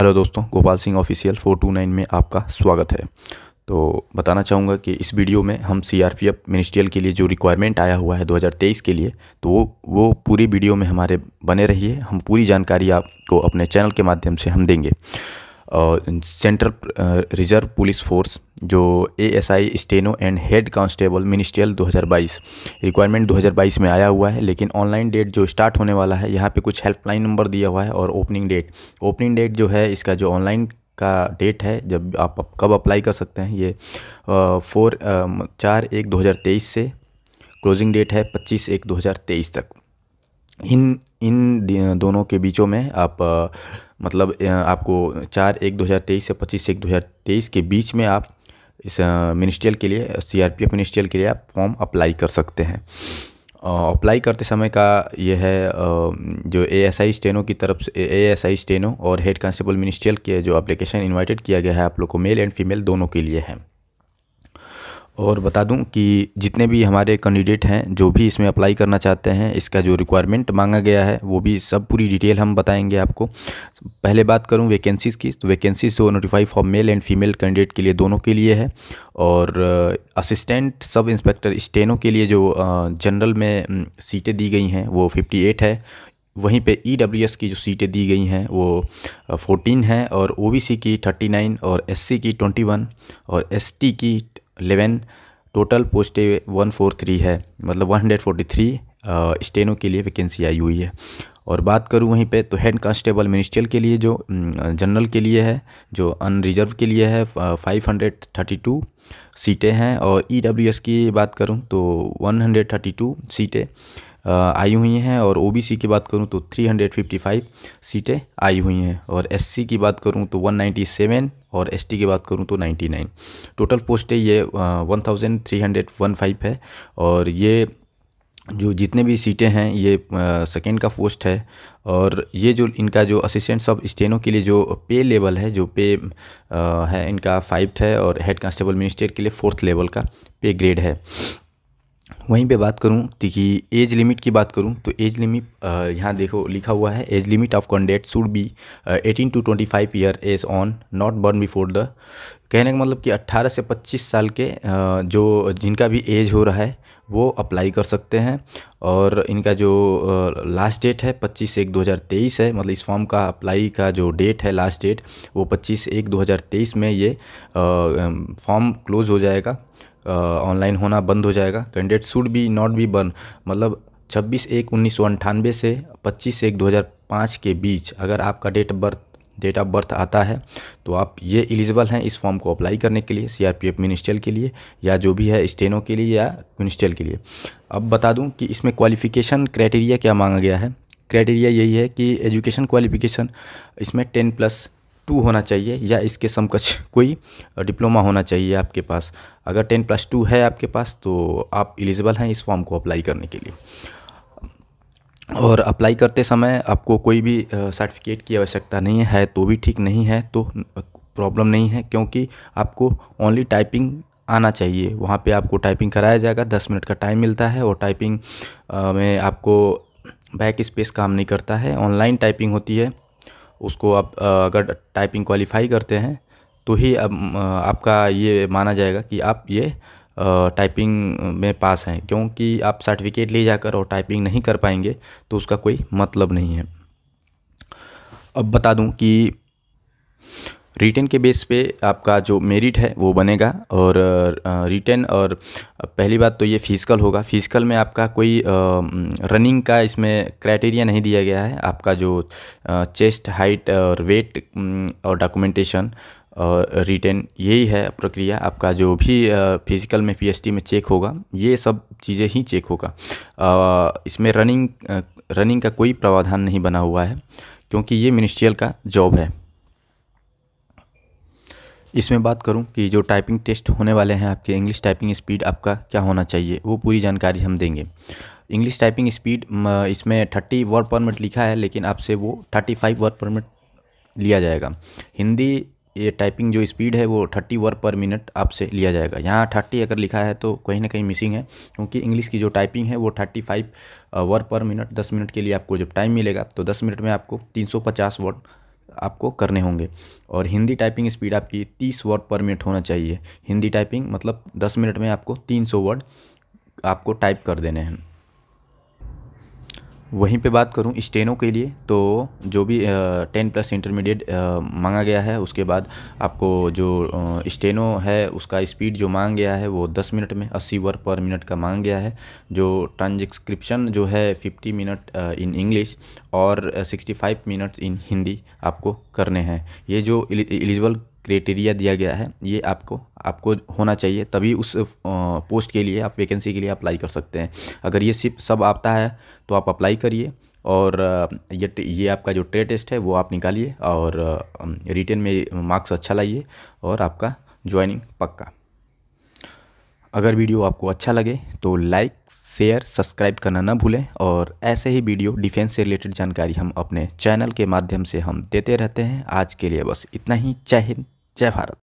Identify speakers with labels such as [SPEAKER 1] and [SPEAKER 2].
[SPEAKER 1] hello दोस्तों Gopal Singh official 429 में आपका स्वागत है तो बताना चाहूँगा कि इस वीडियो में हम सीआरपीएफ मिनिस्ट्रियल के लिए जो रिक्वायरमेंट आया हुआ है 2023 के लिए तो वो वो पूरी वीडियो में हमारे बने रहिए हम पूरी जानकारी आपको अपने चैनल के माध्यम से हम देंगे सेंट्रल रिजर्व पुलिस फोर्स जो A S I steno and head constable ministerial 2022 requirement 2022 में आया हुआ है लेकिन ऑनलाइन डेट जो स्टार्ट होने वाला है यहाँ पे कुछ हेल्पलाइन नंबर दिया हुआ है और ओपनिंग डेट ओपनिंग डेट जो है इसका जो ऑनलाइन का डेट है जब आप कब अप्लाई कर सकते हैं ये फोर uh, um, चार एक दो से क्लोजिंग डेट है पच्चीस एक दो तक इन इन दोनों के बीचों में आप मतलब आपको चार एक दो हज़ार तेईस से पच्चीस एक दो हज़ार तेईस के बीच में आप इस मिनिस्ट्रियल के लिए C R P F ministerial के लिए आप फॉर्म अप्लाई कर सकते हैं अप्लाई करते समय का यह है जो ए एस आई स्टेनो की तरफ से ए एस आई स्टेनो और हेड कांस्टेबल मिनिस्ट्रियल के जो अप्लीकेशन इन्वाइटेड किया गया है आप लोग को मेल एंड फीमेल दोनों के लिए है और बता दूं कि जितने भी हमारे कैंडिडेट हैं जो भी इसमें अप्लाई करना चाहते हैं इसका जो रिक्वायरमेंट मांगा गया है वो भी सब पूरी डिटेल हम बताएंगे आपको पहले बात करूं वैकेंसीज़ की तो वैकेंसीज जो notify for male and female candidate के लिए दोनों के लिए है और असिस्टेंट सब इंस्पेक्टर स्टेनो के लिए जो जनरल uh, में सीटें um, दी गई हैं वो फिफ्टी एट है वहीं पे ई e की जो सीटें दी गई हैं वो 14 uh, हैं और ओ की 39 और एस की 21 और एस की लेवन टोटल पोस्टें वन फोर थ्री है मतलब वन हंड्रेड फोर्टी थ्री स्टेनों के लिए वैकेंसी आई हुई है और बात करूं वहीं पे तो हेड कांस्टेबल मिनिस्ट्रियल के लिए जो जनरल के लिए है जो अनरिजर्व के लिए है फाइव हंड्रेड थर्टी टू सीटें हैं और ईडब्ल्यूएस e की बात करूं तो वन हंड्रेड थर्टी टू सीटें आई हुई हैं और ओबीसी की बात करूं तो 355 सीटें आई हुई हैं और एससी की बात करूं तो 197 और एसटी की बात करूं तो 99 टोटल पोस्टें ये one thousand three hundred one five है और ये जो जितने भी सीटें हैं ये सेकेंड का पोस्ट है और ये जो इनका जो असिस्टेंट सब स्टेनो के लिए जो पे लेवल है जो पे आ, है इनका फाइव्थ है और हेड कांस्टेबल मिनिस्टर के लिए फोर्थ लेवल का पे ग्रेड है वहीं पे बात करूँ तो कि एज लिमिट की बात करूँ तो एज लिमिट यहाँ देखो लिखा हुआ है age limit of candidate should be eighteen to twenty five year age on not born before the कहने का मतलब कि 18 से 25 साल के जो जिनका भी एज हो रहा है वो अप्लाई कर सकते हैं और इनका जो लास्ट डेट है 25 एक 2023 है मतलब इस फॉर्म का अप्लाई का जो डेट है लास्ट डेट वो 25 एक 2023 में ये फॉर्म क्लोज़ हो जाएगा ऑनलाइन होना बंद हो जाएगा candidate should be not be born मतलब 26 एक उन्नीस सौ अंठानवे से 25 एक 2005 के बीच अगर आपका date of birth date of birth आता है तो आप ये एलिजिबल हैं इस फॉर्म को अप्लाई करने के लिए सीआरपीएफ मिनिस्ट्रियल के लिए या जो भी है स्टेनो के लिए या मिनिस्ट्रियल के लिए अब बता दूं कि इसमें क्वालिफिकेशन क्राइटेरिया क्या मांगा गया है क्राइटेरिया यही है कि एजुकेशन क्वालिफिकेशन इसमें टेन प्लस टू होना चाहिए या इसके समकक्ष कोई डिप्लोमा होना चाहिए आपके पास अगर टेन प्लस टू है आपके पास तो आप एलिजिबल हैं इस फॉर्म को अप्लाई करने के लिए और अप्लाई करते समय आपको कोई भी सर्टिफिकेट की आवश्यकता नहीं है तो भी ठीक नहीं है तो प्रॉब्लम नहीं है क्योंकि आपको ओनली टाइपिंग आना चाहिए वहाँ पे आपको टाइपिंग कराया जाएगा दस मिनट का टाइम मिलता है और टाइपिंग में आपको बैक स्पेस काम नहीं करता है ऑनलाइन टाइपिंग होती है उसको आप अगर टाइपिंग क्वालिफाई करते हैं तो ही अब आपका ये माना जाएगा कि आप ये टाइपिंग में पास हैं क्योंकि आप सर्टिफिकेट ले जाकर और टाइपिंग नहीं कर पाएंगे तो उसका कोई मतलब नहीं है अब बता दूं कि रिटर्न के बेस पे आपका जो मेरिट है वो बनेगा और रिटर्न और पहली बात तो ये फिजिकल होगा फिजिकल में आपका कोई रनिंग का इसमें क्राइटेरिया नहीं दिया गया है आपका जो चेस्ट हाइट और वेट और डॉक्यूमेंटेशन और रिटर्न यही है प्रक्रिया आपका जो भी फिज़िकल में पीएसटी में चेक होगा ये सब चीज़ें ही चेक होगा इसमें रनिंग रनिंग का कोई प्रावधान नहीं बना हुआ है क्योंकि ये मिनिस्ट्रियल का जॉब है इसमें बात करूं कि जो टाइपिंग टेस्ट होने वाले हैं आपके इंग्लिश टाइपिंग स्पीड आपका क्या होना चाहिए वो पूरी जानकारी हम देंगे इंग्लिश टाइपिंग स्पीड इसमें थर्टी वर्ड पर मिनट लिखा है लेकिन आपसे वो thirty five word per minute लिया जाएगा हिंदी ये टाइपिंग जो स्पीड है वो थर्टी वर्ड पर मिनट आपसे लिया जाएगा यहाँ थर्टी अगर लिखा है तो कहीं ना कहीं मिसिंग है क्योंकि इंग्लिश की जो टाइपिंग है वो thirty five word per minute दस मिनट के लिए आपको जब टाइम मिलेगा तो दस मिनट में आपको तीन सौ पचास वर्ड आपको करने होंगे और हिंदी टाइपिंग स्पीड आपकी तीस वर्ड पर मिनट होना चाहिए हिंदी टाइपिंग मतलब दस मिनट में आपको तीन सौ वर्ड आपको टाइप कर देने हैं वहीं पे बात करूं स्टेनो के लिए तो जो भी टेन प्लस इंटरमीडिएट मांगा गया है उसके बाद आपको जो स्टेनो है उसका स्पीड जो मांग गया है वो दस मिनट में अस्सी वर्ड पर मिनट का मांग गया है जो ट्रांजक्रिप्शन जो है फिफ्टी मिनट इन इंग्लिश और sixty five minute in Hindi आपको करने हैं ये जो एलिजिबल क्राइटेरिया दिया गया है ये आपको आपको होना चाहिए तभी उस पोस्ट के लिए आप वैकेंसी के लिए अप्लाई कर सकते हैं अगर ये सिर्फ सब आता है तो आप अप्लाई करिए और ये ये आपका जो ट्रे टेस्ट है वो आप निकालिए और रिटेन में मार्क्स अच्छा लाइए और आपका ज्वाइनिंग पक्का अगर वीडियो आपको अच्छा लगे तो लाइक शेयर सब्सक्राइब करना ना भूलें और ऐसे ही वीडियो डिफेंस से रिलेटेड जानकारी हम अपने चैनल के माध्यम से हम देते रहते हैं आज के लिए बस इतना ही जय हिंद जय भारत